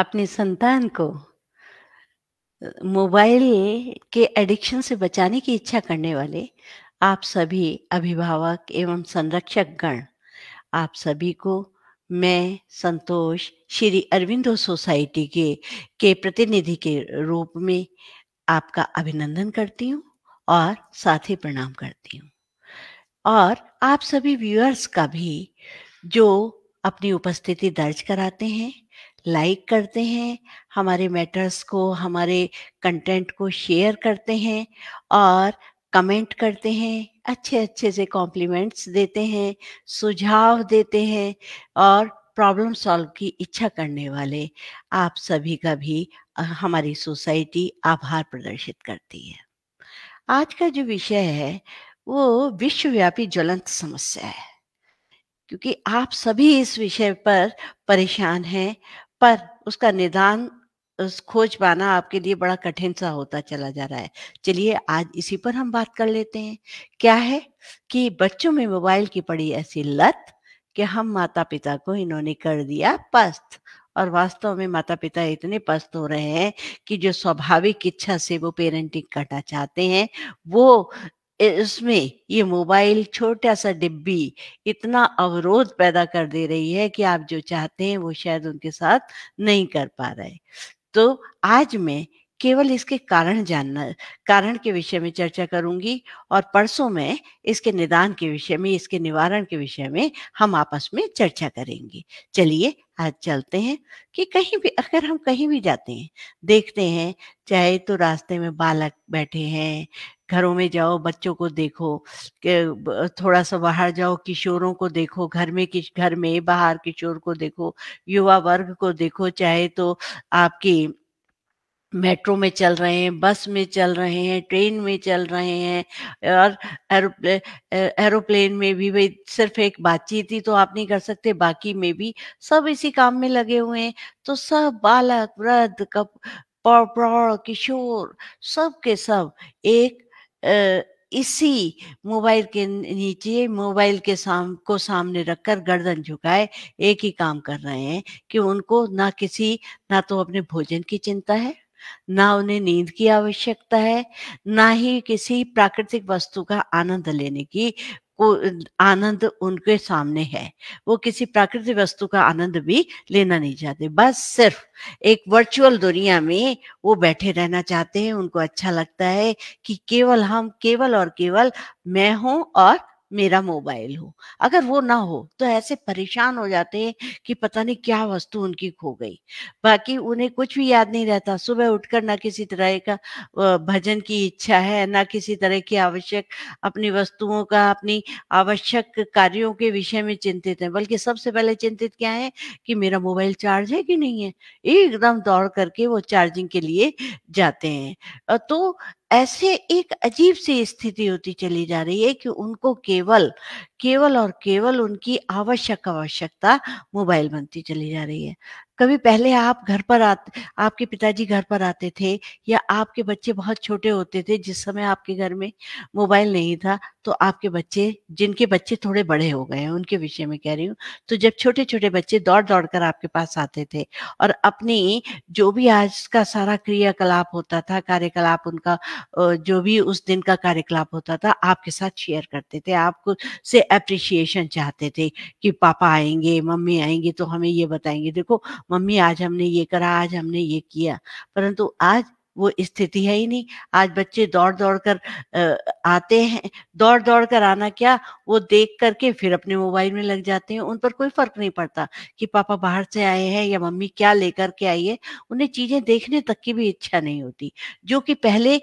अपनी संतान को मोबाइल के एडिक्शन से बचाने की इच्छा करने वाले आप सभी अभिभावक एवं संरक्षक गण आप सभी को मैं संतोष श्री अरविंदो सोसाइटी के के प्रतिनिधि के रूप में आपका अभिनंदन करती हूँ और साथ ही प्रणाम करती हूँ और आप सभी व्यूअर्स का भी जो अपनी उपस्थिति दर्ज कराते हैं लाइक करते हैं हमारे मैटर्स को हमारे कंटेंट को शेयर करते हैं और कमेंट करते हैं अच्छे अच्छे से कॉम्प्लीमेंट्स देते हैं सुझाव देते हैं और प्रॉब्लम सॉल्व की इच्छा करने वाले आप सभी का भी हमारी सोसाइटी आभार प्रदर्शित करती है आज का जो विषय है वो विश्वव्यापी ज्वलंत समस्या है क्योंकि आप सभी इस विषय पर परेशान हैं पर उसका निदान उस खोज पाना आपके लिए बड़ा कठिन सा होता चला जा रहा है चलिए आज इसी पर हम बात कर लेते हैं क्या है कि बच्चों में मोबाइल की पड़ी ऐसी लत कि हम माता पिता को इन्होंने कर दिया पस्त और वास्तव में माता पिता इतने पस्त हो रहे हैं कि जो स्वाभाविक इच्छा से वो पेरेंटिंग करना चाहते हैं वो इसमें ये मोबाइल छोटा सा डिब्बी इतना अवरोध पैदा कर दे रही है कि आप जो चाहते हैं वो शायद उनके साथ नहीं कर पा रहे तो आज मैं केवल इसके कारण जानना कारण के विषय में चर्चा करूंगी और परसों में इसके निदान के विषय में इसके निवारण के विषय में हम आपस में चर्चा करेंगे चलिए आज चलते हैं कि कहीं भी अगर हम कहीं भी जाते हैं देखते हैं चाहे तो रास्ते में बालक बैठे हैं घरों में जाओ बच्चों को देखो थोड़ा सा बाहर जाओ किशोरों को देखो घर में किस घर में बाहर किशोर को देखो युवा वर्ग को देखो चाहे तो आपकी मेट्रो में चल रहे हैं बस में चल रहे हैं ट्रेन में चल रहे हैं और एरोप्ले एरोप्लेन में भी भाई सिर्फ एक बातचीत ही तो आप नहीं कर सकते बाकी में भी सब इसी काम में लगे हुए हैं तो सब बालक वृद्ध कप प्रौढ़ किशोर सब के सब एक इसी मोबाइल के नीचे मोबाइल के साम को सामने रखकर गर्दन झुकाए एक ही काम कर रहे हैं कि उनको ना किसी ना तो अपने भोजन की चिंता है ना उन्हें नींद की आवश्यकता है ना ही किसी प्राकृतिक वस्तु का आनंद लेने की वो आनंद उनके सामने है वो किसी प्राकृतिक वस्तु का आनंद भी लेना नहीं चाहते बस सिर्फ एक वर्चुअल दुनिया में वो बैठे रहना चाहते हैं उनको अच्छा लगता है कि केवल हम केवल और केवल मैं हूं और मेरा मोबाइल हो अगर वो ना हो तो ऐसे परेशान हो जाते हैं कि पता नहीं क्या वस्तु उनकी खो गई बाकी उन्हें कुछ भी याद नहीं रहता सुबह उठकर ना किसी तरह का भजन की इच्छा है ना किसी तरह की आवश्यक अपनी वस्तुओं का अपनी आवश्यक कार्यों के विषय में चिंतित है बल्कि सबसे पहले चिंतित क्या है कि मेरा मोबाइल चार्ज है कि नहीं है एकदम दौड़ करके वो चार्जिंग के लिए जाते हैं तो ऐसे एक अजीब सी स्थिति होती चली जा रही है कि उनको केवल केवल और केवल उनकी आवश्यक आवश्यकता मोबाइल बनती चली जा रही है कभी पहले आप घर पर आते आपके पिताजी घर पर आते थे या आपके बच्चे बहुत छोटे होते थे जिस समय आपके घर में मोबाइल नहीं था तो आपके बच्चे जिनके बच्चे थोड़े बड़े हो गए हैं उनके विषय में कह रही हूँ तो जब छोटे छोटे बच्चे दौड़ दौड़ कर आपके पास आते थे और अपनी जो भी आज का सारा क्रियाकलाप होता था कार्यकलाप उनका जो भी उस दिन का कार्यकलाप होता था आपके साथ शेयर करते थे आपको से अप्रिशिएशन चाहते थे कि पापा आएंगे मम्मी आएंगे तो हमें ये बताएंगे देखो मम्मी आज हमने ये करा आज हमने ये किया परंतु आज वो स्थिति है ही नहीं आज बच्चे दौड़ दौड़ कर आते हैं दौड़ दौड़ कर आना क्या वो देख करके फिर अपने मोबाइल में लग जाते हैं उन पर कोई फर्क नहीं पड़ता कि पापा बाहर से आए हैं या मम्मी क्या लेकर के आई है उन्हें चीजें देखने तक की भी इच्छा नहीं होती जो कि पहले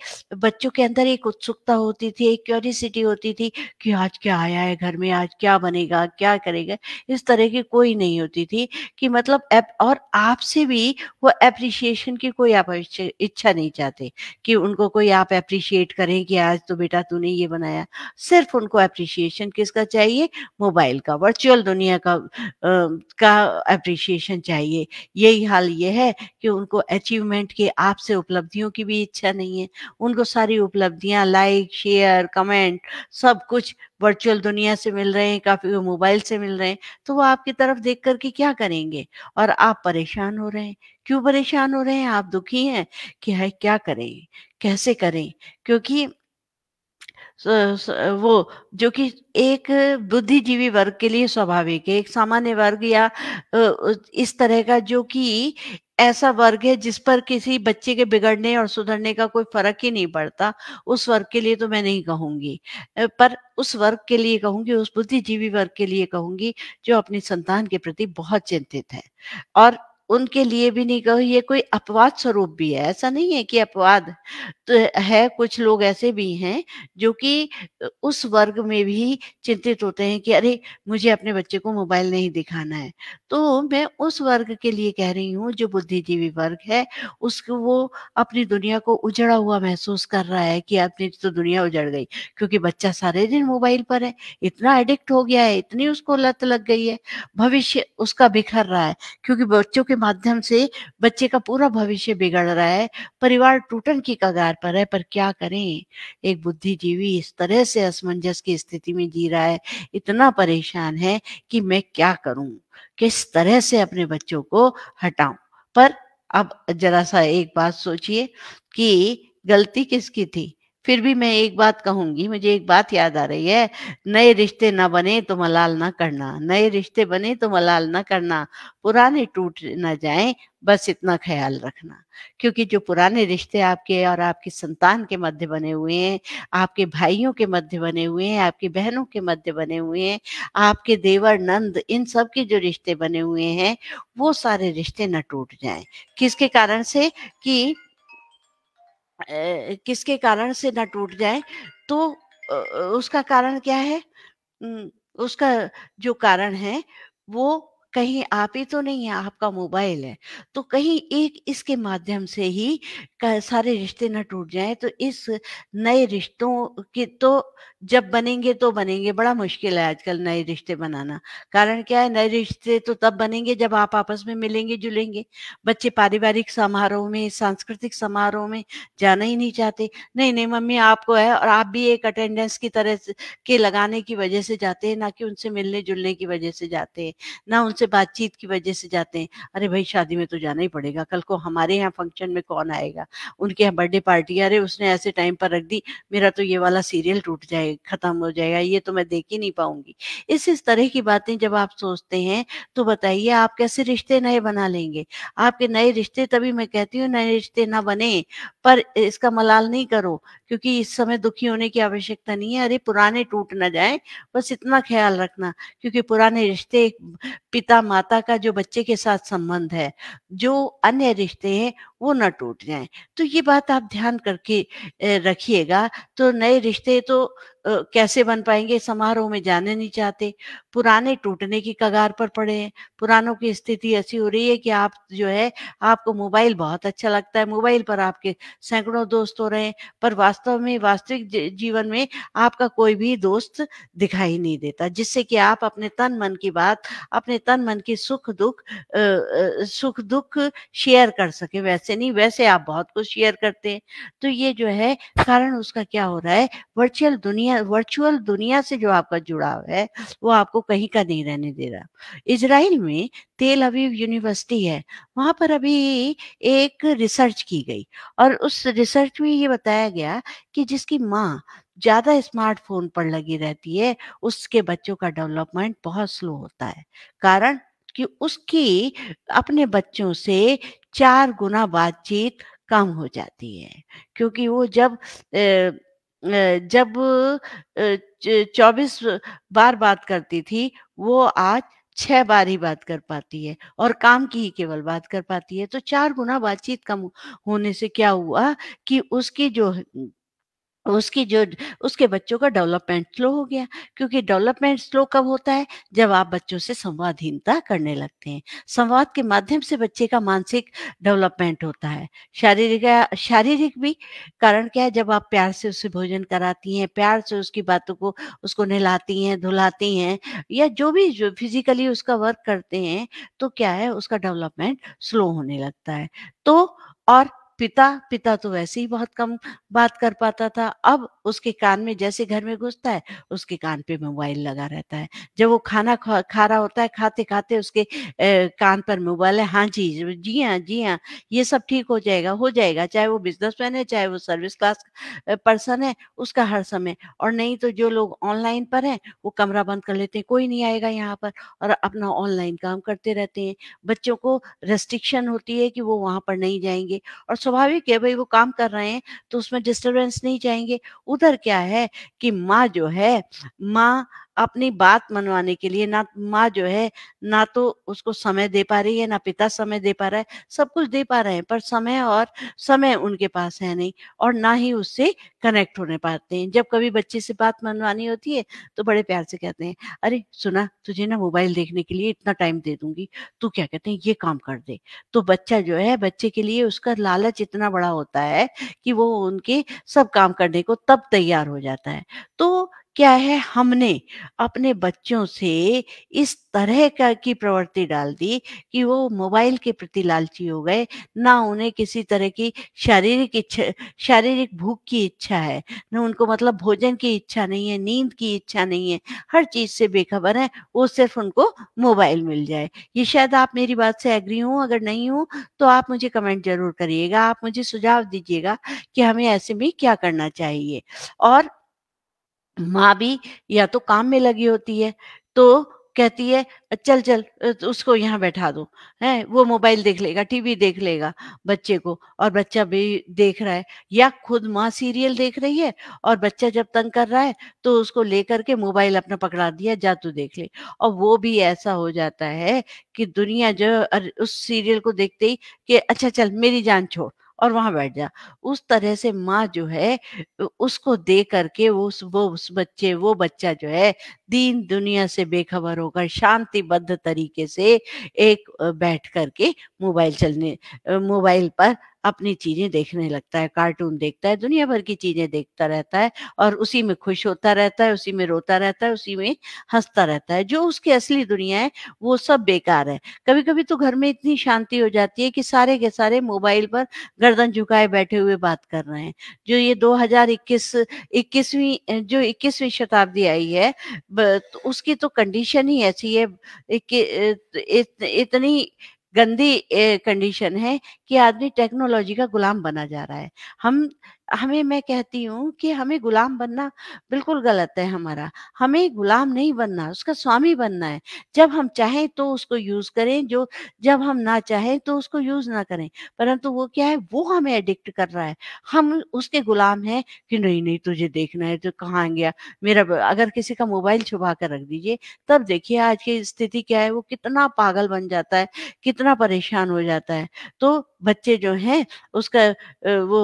बच्चों के अंदर एक उत्सुकता होती थी एक क्यूरिसिटी होती थी कि आज क्या आया है घर में आज क्या बनेगा क्या करेगा इस तरह की कोई नहीं होती थी कि मतलब और आपसे भी वो एप्रिशिएशन की कोई आप इच्छा नहीं नहीं चाहते कि उनको कोई आप अप्रिशिएट करें कि आज तो बेटा तूने ये बनाया सिर्फ उनको अप्रिशिएशन किसका चाहिए मोबाइल का वर्चुअल दुनिया का आ, का अप्रिशिएशन चाहिए यही हाल ये है कि उनको अचीवमेंट के आपसे उपलब्धियों की भी इच्छा नहीं है उनको सारी उपलब्धियां लाइक शेयर कमेंट सब कुछ वर्चुअल दुनिया से मिल रहे हैं काफी वो मोबाइल से मिल रहे हैं तो वो आपकी तरफ देख करके क्या करेंगे और आप परेशान हो रहे हैं क्यों परेशान हो रहे हैं आप दुखी हैं कि है क्या करें कैसे करें क्योंकि वो जो कि एक बुद्धिजीवी वर्ग के लिए स्वाभाविक है एक सामान्य वर्ग या इस तरह का जो कि ऐसा वर्ग है जिस पर किसी बच्चे के बिगड़ने और सुधरने का कोई फर्क ही नहीं पड़ता उस वर्ग के लिए तो मैं नहीं कहूंगी पर उस वर्ग के लिए कहूंगी उस बुद्धिजीवी वर्ग के लिए कहूंगी जो अपनी संतान के प्रति बहुत चिंतित है और उनके लिए भी नहीं कहो ये कोई अपवाद स्वरूप भी है ऐसा नहीं है कि अपवाद तो है कुछ लोग ऐसे भी हैं जो कि उस वर्ग में भी चिंतित होते हैं कि अरे मुझे अपने बच्चे को मोबाइल नहीं दिखाना है तो मैं उस वर्ग के लिए कह रही हूँ जो बुद्धिजीवी वर्ग है उसको वो अपनी दुनिया को उजड़ा हुआ महसूस कर रहा है कि अपनी तो दुनिया उजड़ गई क्योंकि बच्चा सारे दिन मोबाइल पर है इतना एडिक्ट हो गया है इतनी उसको लत लग गई है भविष्य उसका बिखर रहा है क्योंकि बच्चों के माध्यम से बच्चे का पूरा भविष्य बिगड़ रहा है परिवार टूटन की कगार पर है पर क्या करें एक बुद्धिजीवी इस तरह से असमंजस की स्थिति में जी रहा है इतना परेशान है कि मैं क्या करूं किस तरह से अपने बच्चों को हटाऊं पर अब जरा सा एक बात सोचिए कि गलती किसकी थी फिर भी मैं एक बात कहूंगी मुझे एक बात याद आ रही है नए रिश्ते ना बने तो मलाल ना करना नए रिश्ते बने तो मलाल ना करना पुराने टूट ना जाए बस इतना ख्याल रखना क्योंकि जो पुराने रिश्ते आपके और आपकी संतान के मध्य बने हुए हैं आपके भाइयों के मध्य बने हुए हैं आपकी बहनों के मध्य बने हुए हैं आपके देवर नंद इन सब के जो रिश्ते बने हुए हैं वो सारे रिश्ते ना टूट जाएं किसके कारण से कि किसके कारण से ना टूट जाए तो उसका कारण क्या है उसका जो कारण है वो कहीं आप ही तो नहीं है आपका मोबाइल है तो कहीं एक इसके माध्यम से ही सारे रिश्ते ना टूट जाए तो इस नए रिश्तों के तो जब बनेंगे तो बनेंगे बड़ा मुश्किल है आजकल नए रिश्ते बनाना कारण क्या है नए रिश्ते तो तब बनेंगे जब आप आपस में मिलेंगे जुलेंगे बच्चे पारिवारिक समारोह में सांस्कृतिक समारोह में जाना ही नहीं चाहते नहीं नहीं मम्मी आपको है और आप भी एक अटेंडेंस की तरह के लगाने की वजह से जाते हैं ना कि उनसे मिलने जुलने की वजह से जाते हैं ना उनसे उनसे बातचीत की वजह से जाते हैं अरे भाई शादी में तो जाना ही पड़ेगा कल को हमारे यहाँ फंक्शन में कौन आएगा उनके यहाँ बर्थडे पार्टी अरे उसने ऐसे टाइम पर रख दी मेरा तो ये वाला सीरियल टूट जाए खत्म हो जाएगा ये तो मैं देख ही नहीं पाऊंगी इस इस तरह की बातें जब आप सोचते हैं तो बताइए आप कैसे रिश्ते नए बना लेंगे आपके नए रिश्ते तभी मैं कहती हूँ नए रिश्ते ना बने पर इसका मलाल नहीं करो क्योंकि इस समय दुखी होने की आवश्यकता नहीं है अरे पुराने टूट ना जाए बस इतना ख्याल रखना क्योंकि पुराने रिश्ते पिता पिता माता का जो बच्चे के साथ संबंध है जो अन्य रिश्ते हैं वो ना टूट जाए तो ये बात आप ध्यान करके रखिएगा तो नए रिश्ते तो कैसे बन पाएंगे समारोह में जाने नहीं चाहते पुराने टूटने की कगार पर पड़े हैं पुरानों की स्थिति ऐसी हो रही है कि आप जो है आपको मोबाइल बहुत अच्छा लगता है मोबाइल पर आपके सैकड़ों दोस्त हो रहे हैं पर वास्तव में वास्तविक जीवन में आपका कोई भी दोस्त दिखाई नहीं देता जिससे कि आप अपने तन मन की बात अपने तन मन की सुख दुख सुख दुख शेयर कर सके वैसे से नहीं वैसे आप बहुत कुछ शेयर करते हैं तो ये जो है कारण उसका क्या हो रहा है वर्चुअल दुनिया वर्चुअल दुनिया से जो आपका जुड़ाव है वो आपको कहीं का नहीं रहने दे रहा इसराइल में तेल अवीव यूनिवर्सिटी है वहां पर अभी एक रिसर्च की गई और उस रिसर्च में ये बताया गया कि जिसकी माँ ज़्यादा स्मार्टफोन पर लगी रहती है उसके बच्चों का डेवलपमेंट बहुत स्लो होता है कारण कि उसकी अपने बच्चों से चार गुना बातचीत कम हो जाती है क्योंकि वो जब जब 24 बार बात करती थी वो आज छह बार ही बात कर पाती है और काम की ही केवल बात कर पाती है तो चार गुना बातचीत कम होने से क्या हुआ कि उसकी जो उसकी जो उसके बच्चों का डेवलपमेंट स्लो हो गया क्योंकि डेवलपमेंट स्लो कब होता है जब आप बच्चों से संवादहीनता करने लगते हैं संवाद के माध्यम से बच्चे का मानसिक डेवलपमेंट होता है शारीरिक शारीरिक भी कारण क्या है जब आप प्यार से उसे भोजन कराती हैं प्यार से उसकी बातों को उसको नहलाती हैं धुलाती हैं या जो भी जो फिजिकली उसका वर्क करते हैं तो क्या है उसका डेवलपमेंट स्लो होने लगता है तो और पिता पिता तो वैसे ही बहुत कम बात कर पाता था अब उसके कान में जैसे घर में घुसता है उसके कान पे मोबाइल लगा रहता है जब वो खाना खा, खा रहा होता है खाते खाते उसके ए, कान पर मोबाइल है हाँ जी जी हाँ जी हाँ ये सब ठीक हो जाएगा हो जाएगा चाहे वो बिजनेसमैन है चाहे वो सर्विस क्लास पर्सन है उसका हर समय और नहीं तो जो लोग ऑनलाइन पर हैं वो कमरा बंद कर लेते हैं कोई नहीं आएगा यहाँ पर और अपना ऑनलाइन काम करते रहते हैं बच्चों को रेस्ट्रिक्शन होती है कि वो वहां पर नहीं जाएंगे और स्वाभाविक है भाई वो काम कर रहे हैं तो उसमें डिस्टर्बेंस नहीं जाएंगे उधर क्या है कि माँ जो है माँ अपनी बात मनवाने के लिए ना माँ जो है ना तो उसको समय दे पा रही है ना पिता समय दे पा रहा है सब कुछ दे पा रहे हैं पर समय और समय उनके पास है नहीं और ना ही उससे कनेक्ट होने पाते हैं जब कभी बच्चे से बात मनवानी होती है तो बड़े प्यार से कहते हैं अरे सुना तुझे ना मोबाइल देखने के लिए इतना टाइम दे दूंगी तू क्या कहते हैं ये काम कर दे तो बच्चा जो है बच्चे के लिए उसका लालच इतना बड़ा होता है कि वो उनके सब काम करने को तब तैयार हो जाता है तो क्या है हमने अपने बच्चों से इस तरह का की प्रवृत्ति डाल दी कि वो मोबाइल के प्रति लालची हो गए ना उन्हें किसी तरह की शारीरिक इच्छा शारीरिक भूख की इच्छा है ना उनको मतलब भोजन की इच्छा नहीं है नींद की इच्छा नहीं है हर चीज से बेखबर है वो सिर्फ उनको मोबाइल मिल जाए ये शायद आप मेरी बात से एग्री हो अगर नहीं हूँ तो आप मुझे कमेंट जरूर करिएगा आप मुझे सुझाव दीजिएगा कि हमें ऐसे में क्या करना चाहिए और माँ भी या तो काम में लगी होती है तो कहती है चल चल तो उसको यहाँ बैठा दो है वो मोबाइल देख लेगा टीवी देख लेगा बच्चे को और बच्चा भी देख रहा है या खुद माँ सीरियल देख रही है और बच्चा जब तंग कर रहा है तो उसको लेकर के मोबाइल अपना पकड़ा दिया जा तू देख ले और वो भी ऐसा हो जाता है कि दुनिया जो उस सीरियल को देखते ही कि अच्छा चल मेरी जान छोड़ और वहां बैठ जा उस तरह से माँ जो है उसको दे करके वो उस वो उस बच्चे वो बच्चा जो है दीन दुनिया से बेखबर होकर शांतिबद्ध तरीके से एक बैठ करके मोबाइल चलने मोबाइल पर अपनी चीजें देखने लगता है कार्टून देखता है दुनिया भर की चीजें देखता रहता है और उसी में खुश होता रहता है उसी में रोता रहता है उसी में हंसता रहता है जो उसकी असली दुनिया है वो सब बेकार है कभी कभी तो घर में इतनी शांति हो जाती है कि सारे के सारे मोबाइल पर गर्दन झुकाए बैठे हुए बात कर रहे हैं जो ये 2021 21वीं जो इक्कीसवीं शताब्दी आई है तो उसकी तो कंडीशन ही ऐसी है इत, इतनी गंदी कंडीशन है कि आदमी टेक्नोलॉजी का गुलाम बना जा रहा है हम हमें मैं कहती हूँ कि हमें गुलाम बनना बिल्कुल गलत है हमारा हमें गुलाम नहीं बनना उसका स्वामी बनना है जब हम चाहें तो उसको यूज करें जो जब हम ना चाहें तो उसको यूज ना करें परंतु वो क्या है वो हमें एडिक्ट कर रहा है हम उसके गुलाम हैं कि नहीं नहीं तुझे देखना है तो कहाँ गया मेरा अगर किसी का मोबाइल छुपा कर रख दीजिए तब देखिए आज की स्थिति क्या है वो कितना पागल बन जाता है कितना परेशान हो जाता है तो बच्चे जो हैं उसका वो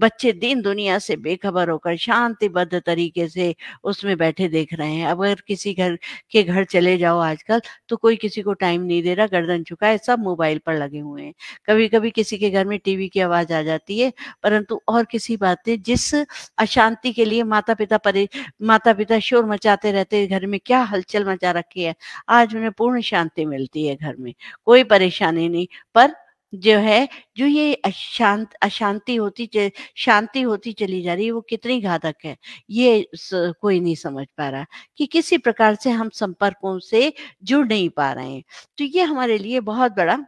बच्चे दिन दुनिया से बेखबर होकर शांतिबद्ध तरीके से उसमें बैठे देख रहे हैं अगर किसी घर के घर चले जाओ आजकल तो कोई किसी को टाइम नहीं दे रहा गर्दन झुकाए सब मोबाइल पर लगे हुए हैं कभी कभी किसी के घर में टीवी की आवाज आ जाती है परंतु और किसी बातें जिस अशांति के लिए माता पिता परे माता पिता शोर मचाते रहते घर में क्या हलचल मचा रखी है आज उन्हें पूर्ण शांति मिलती है घर में कोई परेशानी नहीं पर जो है जो ये अशांत अशांति होती शांति होती चली जा रही है वो कितनी घातक है ये कोई नहीं समझ पा रहा कि किसी प्रकार से हम संपर्कों से जुड़ नहीं पा रहे हैं तो ये हमारे लिए बहुत बड़ा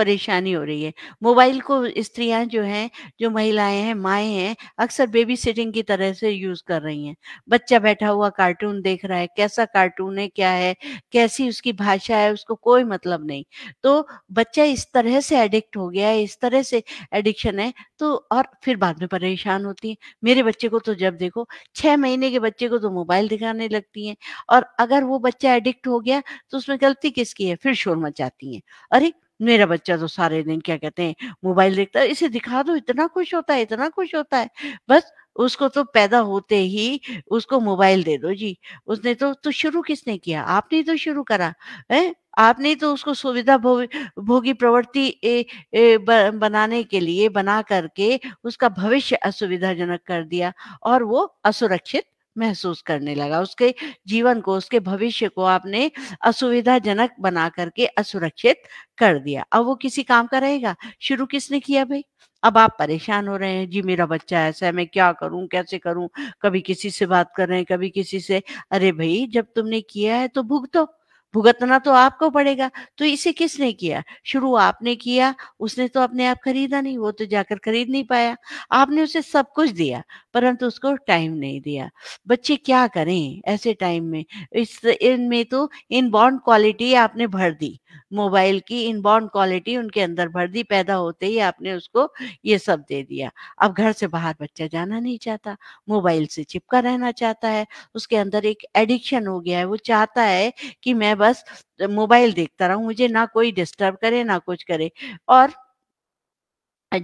परेशानी हो रही है मोबाइल को स्त्रियां जो हैं जो महिलाएं हैं माएँ हैं अक्सर बेबी सिटिंग की तरह से यूज कर रही हैं बच्चा बैठा हुआ कार्टून देख रहा है कैसा कार्टून है क्या है कैसी उसकी भाषा है उसको कोई मतलब नहीं तो बच्चा इस तरह से एडिक्ट हो गया है इस तरह से एडिक्शन है तो और फिर बाद में परेशान होती है मेरे बच्चे को तो जब देखो छह महीने के बच्चे को तो मोबाइल दिखाने लगती है और अगर वो बच्चा एडिक्ट हो गया तो उसमें गलती किसकी है फिर शोर मचाती है अरे मेरा बच्चा तो सारे दिन क्या कहते हैं मोबाइल देखता है इसे दिखा दो इतना खुश होता है इतना खुश होता है बस उसको तो पैदा होते ही उसको मोबाइल दे दो जी उसने तो तो शुरू किसने किया आपने तो शुरू करा है आपने तो उसको सुविधा भोगी, भोगी प्रवृत्ति बनाने के लिए बना करके उसका भविष्य असुविधाजनक कर दिया और वो असुरक्षित महसूस करने लगा उसके जीवन को उसके भविष्य को आपने असुविधाजनक बना करके असुरक्षित कर दिया अब वो किसी काम का रहेगा शुरू किसने किया भाई अब आप परेशान हो रहे हैं जी मेरा बच्चा ऐसा है मैं क्या करूं कैसे करूं कभी किसी से बात कर रहे हैं कभी किसी से अरे भाई जब तुमने किया है तो भुगतो भुगतना तो आपको पड़ेगा तो इसे किसने किया शुरू आपने किया उसने तो अपने आप खरीदा नहीं वो तो जाकर खरीद नहीं पाया आपने उसे सब कुछ दिया परंतु उसको टाइम नहीं दिया बच्चे क्या करें ऐसे टाइम में इस इनमें तो बॉन्ड क्वालिटी आपने भर दी मोबाइल की बॉन्ड क्वालिटी उनके अंदर भर दी पैदा होते ही आपने उसको ये सब दे दिया अब घर से बाहर बच्चा जाना नहीं चाहता मोबाइल से चिपका रहना चाहता है उसके अंदर एक एडिक्शन हो गया है वो चाहता है कि मैं बस मोबाइल देखता रहूं मुझे ना कोई डिस्टर्ब करे ना कुछ करे और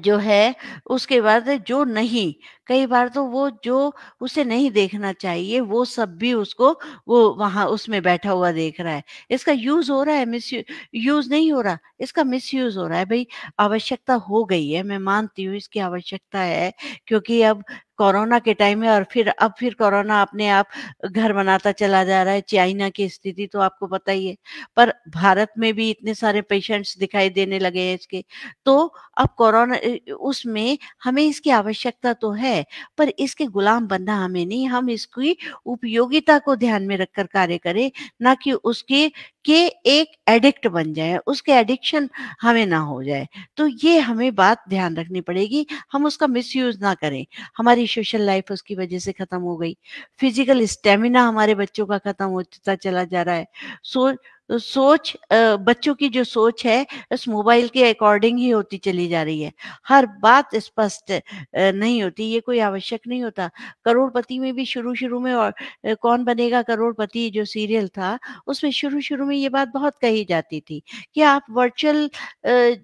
जो है उसके बाद जो नहीं कई बार तो वो जो उसे नहीं देखना चाहिए वो सब भी उसको वो वहां उसमें बैठा हुआ देख रहा है इसका यूज हो रहा है मिस यूज नहीं हो रहा इसका मिस यूज हो रहा है भाई आवश्यकता हो गई है मैं मानती हूँ इसकी आवश्यकता है क्योंकि अब कोरोना के टाइम में और फिर अब फिर कोरोना अपने आप घर बनाता चला जा रहा है चाइना की स्थिति तो आपको पता ही है पर भारत में भी इतने सारे पेशेंट्स दिखाई देने लगे हैं इसके तो अब कोरोना उसमें हमें इसकी आवश्यकता तो है है पर इसके गुलाम बनना हमें नहीं हम इसकी उपयोगिता को ध्यान में रखकर कार्य करें ना कि उसके के एक एडिक्ट बन जाए उसके एडिक्शन हमें ना हो जाए तो ये हमें बात ध्यान रखनी पड़ेगी हम उसका मिसयूज ना करें हमारी सोशल लाइफ उसकी वजह से खत्म हो गई फिजिकल स्टेमिना हमारे बच्चों का खत्म होता चला जा रहा है सो so, तो सोच बच्चों की जो सोच है बस मोबाइल के अकॉर्डिंग ही होती चली जा रही है हर बात स्पष्ट नहीं होती ये कोई आवश्यक नहीं होता करोड़पति में भी शुरू शुरू में और कौन बनेगा करोड़पति जो सीरियल था उसमें शुरू शुरू में ये बात बहुत कही जाती थी कि आप वर्चुअल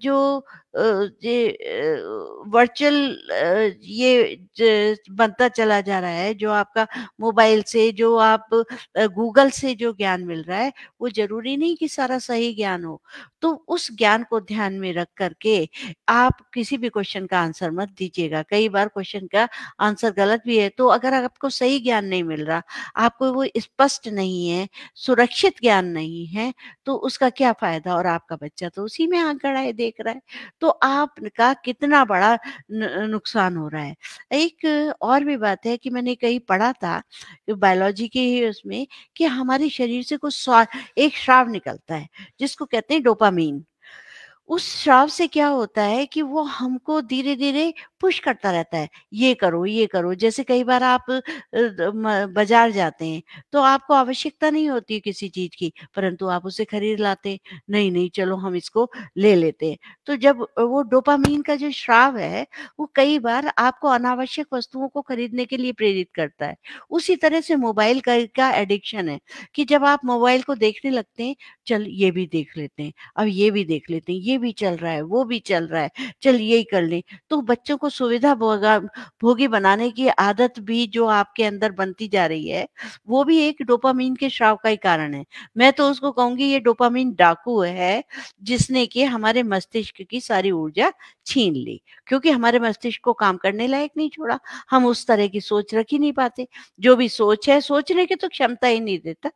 जो वर्चुअल ये बनता चला जा रहा है जो आपका मोबाइल से जो आप गूगल से जो ज्ञान मिल रहा है वो जरूरी नहीं कि सारा सही ज्ञान हो तो उस ज्ञान को ध्यान में रख करके आप किसी भी क्वेश्चन का आंसर मत दीजिएगा कई बार क्वेश्चन का आंसर गलत भी है तो अगर आपको सही ज्ञान नहीं मिल रहा आपको वो स्पष्ट नहीं है सुरक्षित ज्ञान नहीं है तो उसका क्या फायदा और आपका बच्चा तो उसी में आंकड़ा देख रहा है तो आपका कितना बड़ा नुकसान हो रहा है एक और भी बात है कि मैंने कहीं पढ़ा था बायोलॉजी के ही उसमें कि हमारे शरीर से कुछ एक श्राव निकलता है जिसको कहते हैं डोपामीन उस श्राव से क्या होता है कि वो हमको धीरे धीरे पुश करता रहता है ये करो ये करो जैसे कई बार आप बाजार जाते हैं तो आपको आवश्यकता नहीं होती किसी चीज की परंतु आप उसे खरीद लाते नहीं नहीं चलो हम इसको ले लेते हैं तो जब वो डोपामीन का जो श्राव है वो कई बार आपको अनावश्यक वस्तुओं को खरीदने के लिए प्रेरित करता है उसी तरह से मोबाइल का, का एडिक्शन है कि जब आप मोबाइल को देखने लगते हैं चल ये भी देख लेते हैं अब ये भी देख लेते हैं ये भी चल रहा है वो भी चल रहा है चल यही कर ले तो बच्चों को सुविधा भोगी बनाने की आदत भी जो आपके अंदर बनती जा रही है वो भी एक डोपामीन के श्राव का ही कारण है मैं तो उसको कहूंगी ये डोपामीन डाकू है जिसने कि हमारे मस्तिष्क की सारी ऊर्जा छीन ली क्योंकि हमारे मस्तिष्क को काम करने लायक नहीं छोड़ा हम उस तरह की सोच रख ही नहीं पाते जो भी सोच है सोचने की तो क्षमता ही नहीं देता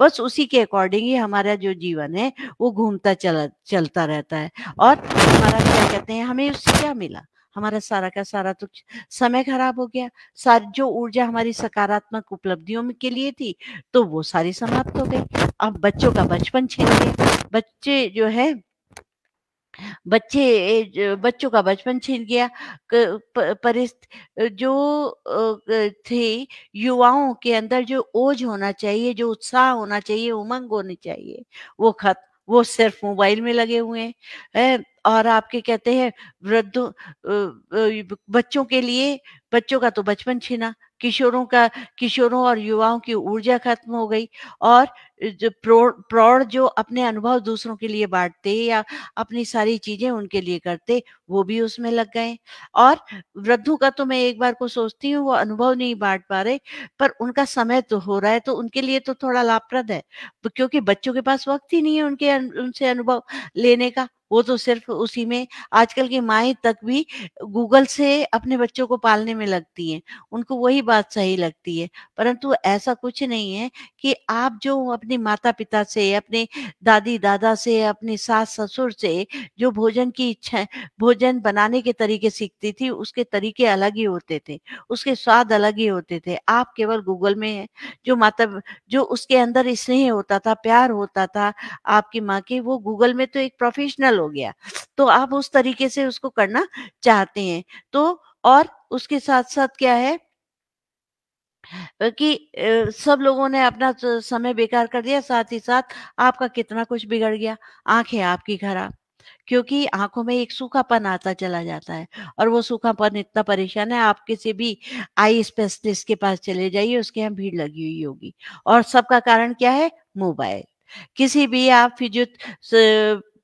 बस उसी के अकॉर्डिंग ही हमारा जो जीवन है वो घूमता चला चलता रहता है और हमारा क्या कहते हैं हमें उससे क्या मिला हमारा सारा का सारा तो समय खराब हो गया सारी जो ऊर्जा हमारी सकारात्मक उपलब्धियों में के लिए थी तो वो सारी समाप्त हो गई अब बच्चों का बचपन छीन गया बच्चे जो है बच्चे बच्चों का बचपन छीन गया परिस्थ जो थे युवाओं के अंदर जो ओझ होना चाहिए जो उत्साह होना चाहिए उमंग होनी चाहिए वो खत्म वो सिर्फ मोबाइल में लगे हुए हैं और आपके कहते हैं वृद्धों बच्चों के लिए बच्चों का तो बचपन छीना किशोरों का किशोरों और युवाओं की ऊर्जा खत्म हो गई और जो प्रौढ़ जो अपने अनुभव दूसरों के लिए बांटते या अपनी सारी चीजें उनके लिए करते वो भी उसमें लग गए और वृद्धों का तो मैं एक बार को सोचती हूँ वो अनुभव नहीं बांट पा रहे पर उनका समय तो हो रहा है तो उनके लिए तो थोड़ा लाभप्रद है क्योंकि बच्चों के पास वक्त ही नहीं है उनके उनसे अनुभव लेने का वो तो सिर्फ उसी में आजकल की माए तक भी गूगल से अपने बच्चों को पालने में लगती हैं उनको वही बात सही लगती है परंतु ऐसा कुछ नहीं है कि आप जो अपने माता पिता से अपने दादी दादा से अपने सास ससुर से जो भोजन की इच्छा भोजन बनाने के तरीके सीखती थी उसके तरीके अलग ही होते थे उसके स्वाद अलग ही होते थे आप केवल गूगल में है जो माता जो उसके अंदर स्नेह होता था प्यार होता था आपकी माँ के वो गूगल में तो एक प्रोफेशनल हो गया तो आप उस तरीके से उसको करना चाहते हैं तो और उसके साथ साथ क्या है कि सब लोगों ने अपना समय बेकार कर दिया साथ ही साथ आपका कितना कुछ बिगड़ गया आंखें आपकी खराब क्योंकि आंखों में एक सूखापन आता चला जाता है और वो सूखापन इतना परेशान है आप किसी भी आई स्पेशलिस्ट के पास चले जाइए उसके यहाँ भीड़ लगी हुई होगी और सबका कारण क्या है मोबाइल किसी भी आप फिजियो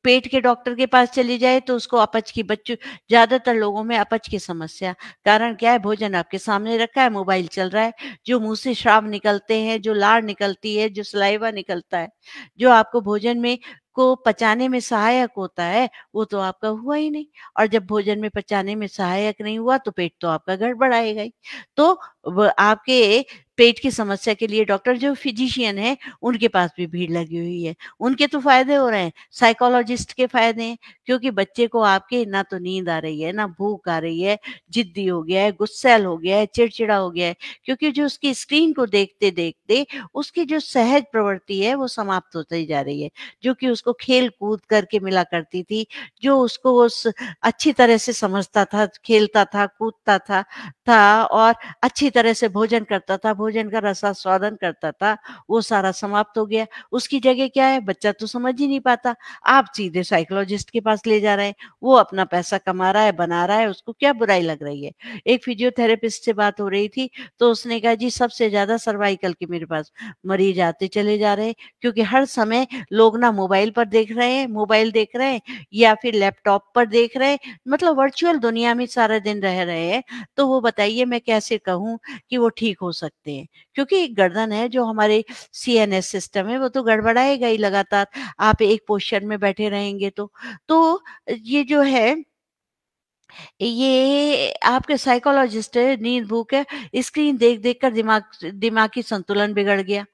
पेट के डॉक्टर के पास चले जाए तो उसको अपच की बच्चों ज्यादातर लोगों में अपच की समस्या कारण क्या है भोजन आपके सामने रखा है मोबाइल चल रहा है जो मुंह से श्राव निकलते हैं जो लार निकलती है जो सलाइवा निकलता है जो आपको भोजन में को पचाने में सहायक होता है वो तो आपका हुआ ही नहीं और जब भोजन में पचाने में सहायक नहीं हुआ तो पेट तो आपका गड़बड़ाएगा ही तो आपके पेट की समस्या के लिए डॉक्टर जो फिजिशियन है उनके पास भी भीड़ लगी हुई है उनके तो फायदे हो रहे हैं साइकोलॉजिस्ट के फायदे हैं क्योंकि बच्चे को आपके ना तो नींद आ रही है ना भूख आ रही है जिद्दी हो गया है गुस्सेल हो गया है चिड़चिड़ा हो गया है क्योंकि जो उसकी स्क्रीन को देखते देखते उसकी जो सहज प्रवृत्ति है वो समाप्त होती जा रही है जो कि उसको खेल कूद करके मिला करती थी जो उसको उस अच्छी तरह से समझता था खेलता था कूदता था था और अच्छी तरह से भोजन करता था भोजन का रसा स्वादन करता था वो सारा समाप्त हो गया उसकी जगह क्या है बच्चा तो समझ ही नहीं पाता आप सीधे साइकोलॉजिस्ट के पास ले जा रहे हैं वो अपना पैसा कमा रहा है बना रहा है उसको क्या बुराई लग रही है एक फिजियोथेरेपिस्ट से बात हो रही थी तो उसने कहा जी सबसे ज्यादा सर्वाइकल के मेरे पास मरीज आते चले जा रहे हैं क्योंकि हर समय लोग ना मोबाइल पर देख रहे हैं मोबाइल देख रहे हैं या फिर लैपटॉप पर देख रहे हैं मतलब वर्चुअल दुनिया में सारा दिन रह रहे हैं तो वो बताइए मैं कैसे कहूँ कि वो ठीक हो सकते नहीं है क्योंकि एक गर्दन है जो हमारे सी एन एस सिस्टम है वो तो गड़बड़ाएगा ही लगातार आप एक पोस्टर में बैठे रहेंगे तो तो ये जो है ये आपके साइकोलॉजिस्ट है नींद भूख है स्क्रीन देख देख कर दिमाग दिमागी संतुलन बिगड़ गया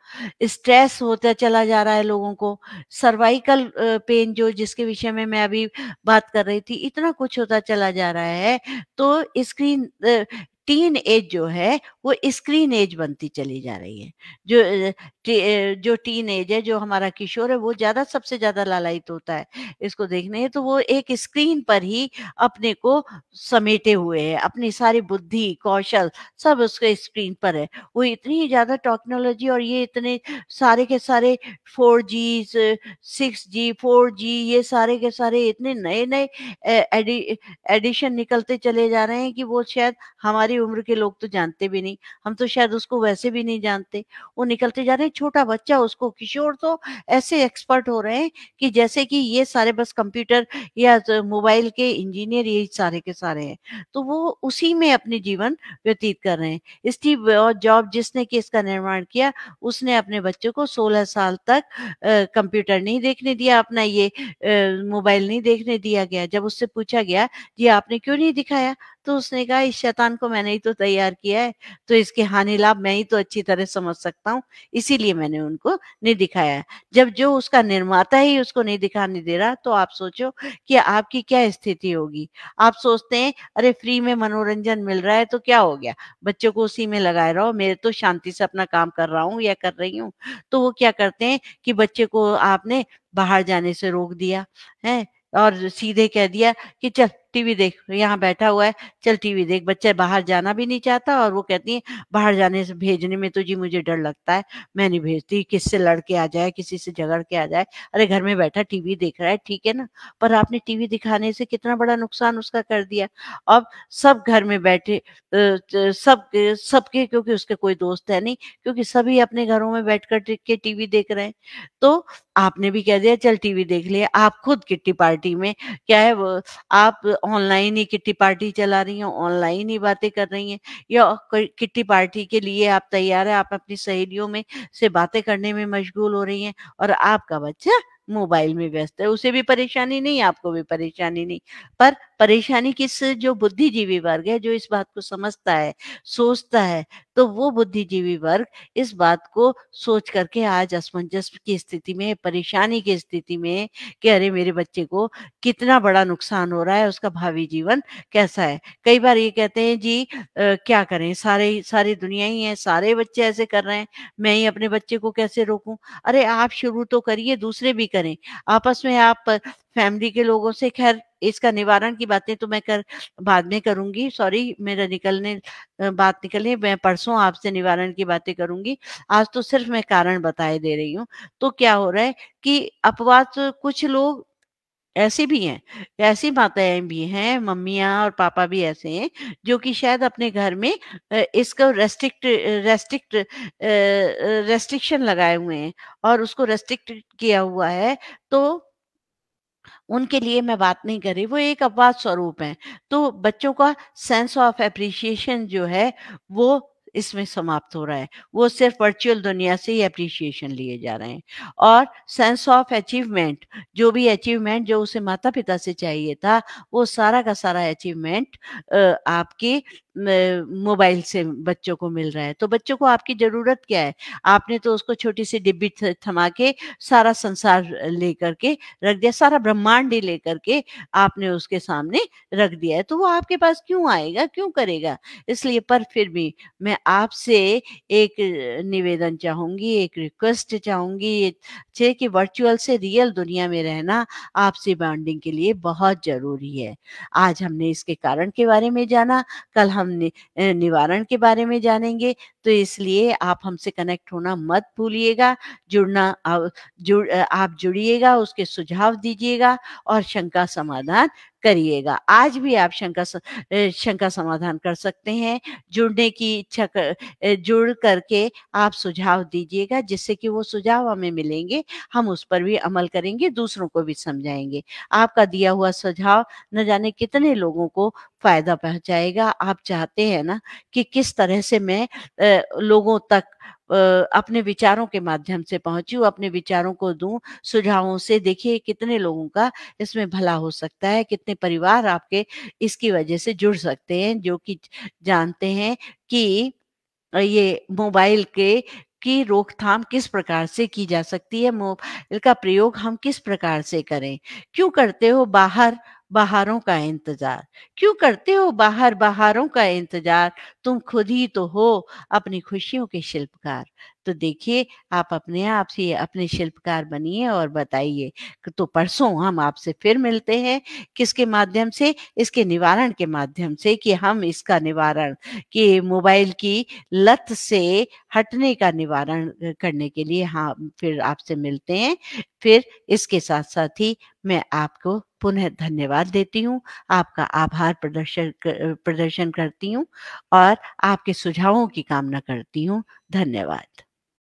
स्ट्रेस होता चला जा रहा है लोगों को सर्वाइकल पेन जो जिसके विषय में मैं अभी बात कर रही थी इतना कुछ होता चला जा रहा है तो स्क्रीन टीन एज जो है वो स्क्रीन एज बनती चली जा रही है जो जो टीन एज है जो हमारा किशोर है वो ज्यादा सबसे ज्यादा लालयित होता है इसको देखने तो वो एक स्क्रीन पर ही अपने को समेटे हुए है अपनी सारी बुद्धि कौशल सब उसके स्क्रीन पर है वो इतनी ज्यादा टेक्नोलॉजी और ये इतने सारे के सारे four G six G four G ये सारे के सारे इतने नए नए एडिशन निकलते चले जा रहे हैं कि वो शायद हमारी उम्र के लोग तो जानते भी नहीं हम तो शायद उसको वैसे भी नहीं जानते वो निकलते जा रहे छोटा बच्चा उसको किशोर तो ऐसे एक्सपर्ट हो रहे हैं कि जैसे कि ये सारे बस कंप्यूटर या तो मोबाइल के इंजीनियर ये सारे के सारे हैं तो वो उसी में अपने जीवन व्यतीत कर रहे हैं स्टीव जॉब जिसने कि इसका निर्माण किया उसने अपने बच्चों को सोलह साल तक कंप्यूटर नहीं देखने दिया अपना ये मोबाइल नहीं देखने दिया गया जब उससे पूछा गया ये आपने क्यों नहीं दिखाया तो उसने कहा इस शैतान को मैंने ही तो तैयार किया है तो इसके हानि लाभ मैं ही तो अच्छी तरह समझ सकता हूँ इसीलिए मैंने उनको नहीं दिखाया जब जो उसका निर्माता ही उसको नहीं दिखाने दे रहा तो आप सोचो कि आपकी क्या स्थिति होगी आप सोचते हैं अरे फ्री में मनोरंजन मिल रहा है तो क्या हो गया बच्चों को उसी में लगाए रहो मेरे तो शांति से अपना काम कर रहा हूँ या कर रही हूँ तो वो क्या करते हैं कि बच्चे को आपने बाहर जाने से रोक दिया है और सीधे कह दिया कि चल टीवी देख यहाँ बैठा हुआ है चल टीवी देख बच्चा बाहर जाना भी नहीं चाहता और वो कहती है बाहर जाने से भेजने में तो जी मुझे डर लगता है मैं नहीं भेजती किससे लड़के आ जाए किसी से झगड़ के आ जाए अरे घर में बैठा टीवी देख रहा है ठीक है ना पर आपने टीवी दिखाने से कितना बड़ा नुकसान उसका कर दिया अब सब घर में बैठे सब सबके क्योंकि उसके कोई दोस्त है नहीं क्योंकि सभी अपने घरों में बैठ कर के टीवी देख रहे हैं तो आपने भी कह दिया चल टीवी देख लिया आप खुद किट्टी पार्टी में क्या है वो आप ऑनलाइन ही किट्टी पार्टी चला रही हैं ऑनलाइन ही बातें कर रही हैं या किट्टी पार्टी के लिए आप तैयार है आप अपनी सहेलियों में से बातें करने में मशगूल हो रही हैं और आपका बच्चा मोबाइल में व्यस्त है उसे भी परेशानी नहीं आपको भी परेशानी नहीं पर परेशानी किस जो बुद्धिजीवी वर्ग है जो इस बात को समझता है सोचता है तो वो बुद्धिजीवी वर्ग इस बात को सोच करके आज असमंजस की स्थिति में परेशानी की स्थिति में कि अरे मेरे बच्चे को कितना बड़ा नुकसान हो रहा है उसका भावी जीवन कैसा है कई बार ये कहते हैं जी आ, क्या करें सारे सारी दुनिया ही है सारे बच्चे ऐसे कर रहे हैं मैं ही अपने बच्चे को कैसे रोकूं अरे आप शुरू तो करिए दूसरे भी करें आपस में आप फैमिली के लोगों से खैर इसका निवारण की बातें तो मैं कर बाद में करूंगी सॉरी मेरा निकलने बात निकले मैं परसों आपसे निवारण की बातें करूंगी आज तो सिर्फ मैं कारण बताए दे रही हूँ तो क्या हो रहा है कि अपवाद कुछ लोग ऐसे भी हैं ऐसी माताएं भी हैं मम्मियाँ और पापा भी ऐसे हैं जो कि शायद अपने घर में इसको रेस्ट्रिक्ट रेस्ट्रिक्ट रेस्ट्रिक्शन लगाए हुए हैं और उसको रेस्ट्रिक्ट किया हुआ है तो उनके लिए मैं बात नहीं कर रही वो एक अपवाद स्वरूप है तो बच्चों का सेंस ऑफ एप्रिसिएशन जो है वो इसमें समाप्त हो रहा है वो सिर्फ वर्चुअल दुनिया से ही अप्रिशिएशन लिए जा रहे हैं और सेंस ऑफ अचीवमेंट जो भी अचीवमेंट जो उसे माता पिता से चाहिए था वो सारा का सारा अचीवमेंट आपके मोबाइल से बच्चों को मिल रहा है तो बच्चों को आपकी जरूरत क्या है आपने तो उसको छोटी सी डिब्बी थमा के सारा संसार लेकर के रख दिया सारा ब्रह्मांड ही लेकर के आपने उसके सामने रख दिया है तो वो आपके पास क्यों आएगा क्यों करेगा इसलिए पर फिर भी मैं आपसे एक निवेदन चाहूंगी एक रिक्वेस्ट चाहूंगी कि वर्चुअल से रियल दुनिया में रहना आपसी बॉन्डिंग के लिए बहुत जरूरी है आज हमने इसके कारण के बारे में जाना कल हम हम निवारण के बारे में जानेंगे तो इसलिए आप हमसे कनेक्ट होना मत भूलिएगा जुड़ना आप आप जुड़िएगा उसके सुझाव दीजिएगा और शंका समाधान करिएगा आज भी आप शंका शंका समाधान कर सकते हैं जुड़ने की इच्छा कर, जुड़ करके आप सुझाव दीजिएगा जिससे कि वो सुझाव हमें मिलेंगे हम उस पर भी अमल करेंगे दूसरों को भी समझाएंगे आपका दिया हुआ सुझाव न जाने कितने लोगों को फायदा पहुंचाएगा आप चाहते हैं ना कि किस तरह से मैं लोगों तक अपने विचारों के माध्यम से पहुंची अपने विचारों को दूं सुझावों से देखिए कितने लोगों का इसमें भला हो सकता है कितने परिवार आपके इसकी वजह से जुड़ सकते हैं जो कि जानते हैं कि ये मोबाइल के की रोकथाम किस प्रकार से की जा सकती है मोबाइल का प्रयोग हम किस प्रकार से करें क्यों करते हो बाहर बहारों का इंतजार क्यों करते हो बाहर बहारों का इंतजार तुम खुद ही तो हो अपनी खुशियों के शिल्पकार तो देखिए आप अपने आप से अपने शिल्पकार बनिए और बताइए तो परसों हम आपसे फिर मिलते हैं किसके माध्यम से इसके निवारण के माध्यम से कि हम इसका निवारण कि मोबाइल की लत से हटने का निवारण करने के लिए हम हाँ, फिर आपसे मिलते हैं फिर इसके साथ साथ ही मैं आपको पुनः धन्यवाद देती हूँ आपका आभार प्रदर्शन कर, प्रदर्शन करती हूँ और आपके सुझावों की कामना करती हूँ धन्यवाद